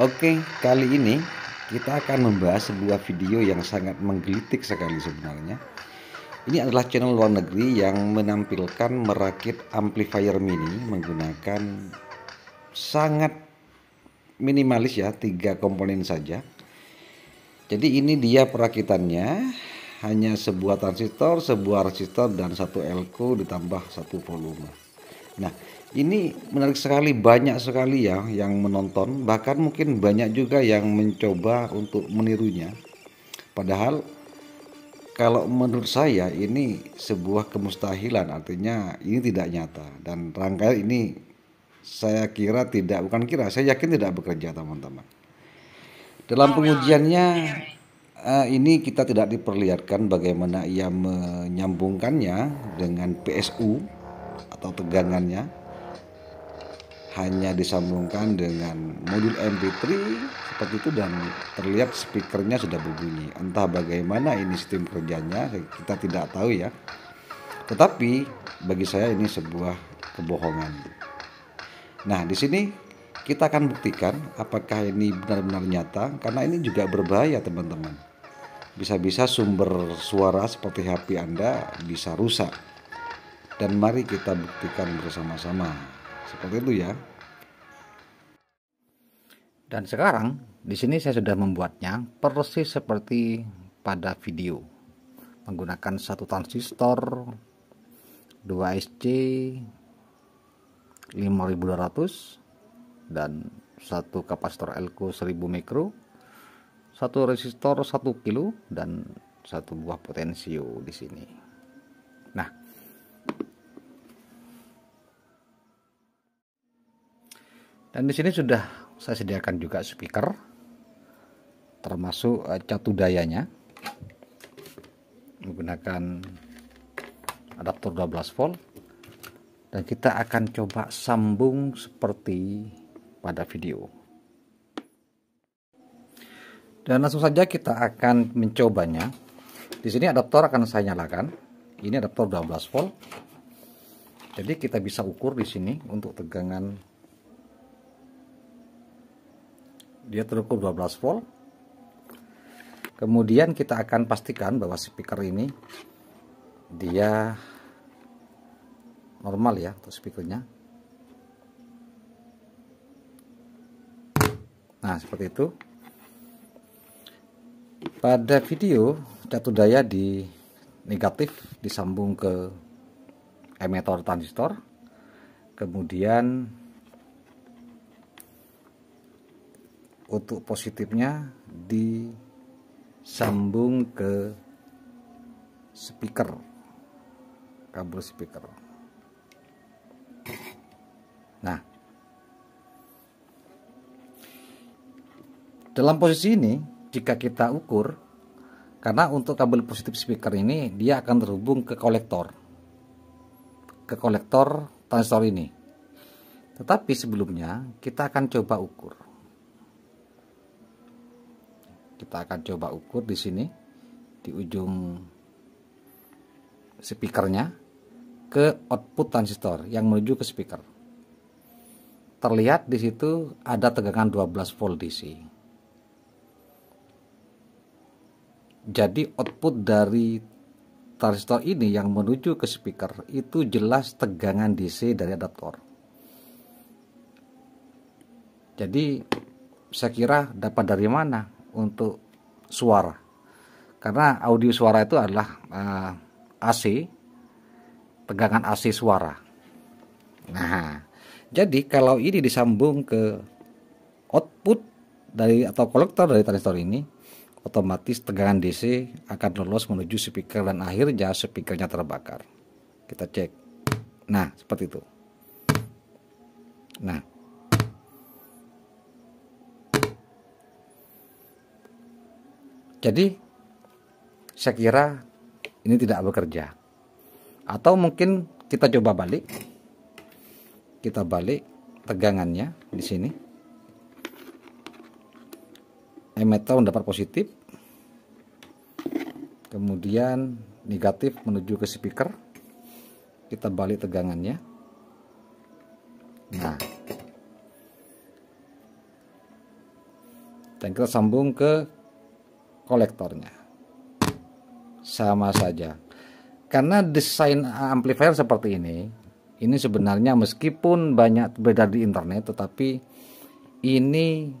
Oke, kali ini kita akan membahas sebuah video yang sangat menggelitik sekali sebenarnya. Ini adalah channel luar negeri yang menampilkan merakit amplifier mini menggunakan sangat minimalis ya, tiga komponen saja. Jadi ini dia perakitannya, hanya sebuah transistor, sebuah resistor dan satu elko ditambah satu volume. Nah, ini menarik sekali banyak sekali ya yang menonton, bahkan mungkin banyak juga yang mencoba untuk menirunya. Padahal kalau menurut saya ini sebuah kemustahilan, artinya ini tidak nyata dan rangkaian ini saya kira tidak bukan kira, saya yakin tidak bekerja teman-teman. Dalam oh, pengujiannya eh, ini kita tidak diperlihatkan bagaimana ia menyambungkannya dengan PSU atau tegangannya hanya disambungkan dengan modul MP3 seperti itu dan terlihat speakernya sudah berbunyi. Entah bagaimana ini sistem kerjanya kita tidak tahu ya. Tetapi bagi saya ini sebuah kebohongan. Nah, di sini kita akan buktikan apakah ini benar-benar nyata karena ini juga berbahaya teman-teman. Bisa-bisa sumber suara seperti HP Anda bisa rusak dan mari kita buktikan bersama-sama. Seperti itu ya. Dan sekarang di sini saya sudah membuatnya persis seperti pada video. Menggunakan satu transistor, 2 SC 5200 dan satu kapasitor elko 1000 mikro, satu resistor 1 kilo dan satu buah potensio di sini. Nah, Dan di sini sudah saya sediakan juga speaker termasuk eh, catu dayanya menggunakan adaptor 12 volt dan kita akan coba sambung seperti pada video dan langsung saja kita akan mencobanya di sini adaptor akan saya nyalakan ini adaptor 12 volt jadi kita bisa ukur di sini untuk tegangan dia terukur 12 volt kemudian kita akan pastikan bahwa speaker ini dia normal ya untuk speakernya nah seperti itu pada video catu daya di negatif disambung ke emitor transistor kemudian untuk positifnya disambung ke speaker kabel speaker nah dalam posisi ini jika kita ukur karena untuk kabel positif speaker ini dia akan terhubung ke kolektor ke kolektor transistor ini tetapi sebelumnya kita akan coba ukur kita akan coba ukur di sini di ujung speakernya ke output transistor yang menuju ke speaker. Terlihat di situ ada tegangan 12 volt DC. Jadi output dari transistor ini yang menuju ke speaker itu jelas tegangan DC dari adaptor. Jadi saya kira dapat dari mana? untuk suara karena audio suara itu adalah uh, eh, AC tegangan AC suara nah jadi kalau ini disambung ke output dari atau kolektor dari transistor ini otomatis tegangan DC akan lolos menuju speaker dan akhirnya speakernya terbakar kita cek nah seperti itu nah Jadi saya kira ini tidak bekerja. Atau mungkin kita coba balik. Kita balik tegangannya di sini. Emitter mendapat positif. Kemudian negatif menuju ke speaker. Kita balik tegangannya. Nah. Dan kita sambung ke kolektornya sama saja karena desain amplifier seperti ini ini sebenarnya meskipun banyak beda di internet tetapi ini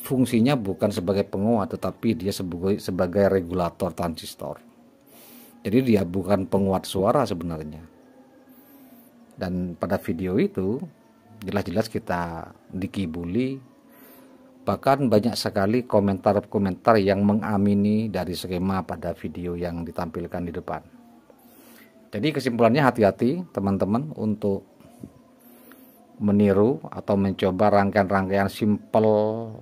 fungsinya bukan sebagai penguat tetapi dia sebagai sebagai regulator transistor jadi dia bukan penguat suara sebenarnya dan pada video itu jelas-jelas kita dikibuli Bahkan banyak sekali komentar-komentar yang mengamini dari skema pada video yang ditampilkan di depan. Jadi kesimpulannya hati-hati teman-teman untuk meniru atau mencoba rangkaian-rangkaian simple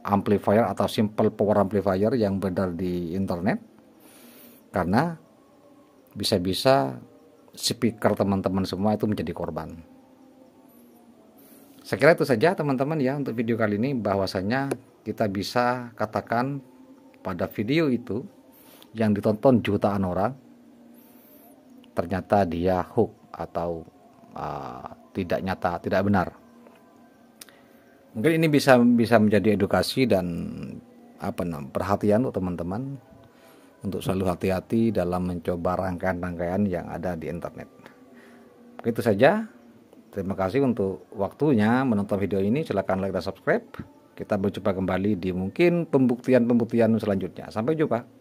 amplifier atau simple power amplifier yang beredar di internet karena bisa-bisa speaker teman-teman semua itu menjadi korban. Saya itu saja teman-teman ya untuk video kali ini bahwasanya kita bisa katakan pada video itu yang ditonton jutaan orang ternyata dia hoax atau uh, tidak nyata, tidak benar. Mungkin ini bisa bisa menjadi edukasi dan apa namanya perhatian untuk teman-teman untuk selalu hati-hati dalam mencoba rangkaian-rangkaian yang ada di internet. Begitu saja. Terima kasih untuk waktunya menonton video ini. Silahkan like dan subscribe. Kita berjumpa kembali di mungkin pembuktian-pembuktian selanjutnya. Sampai jumpa.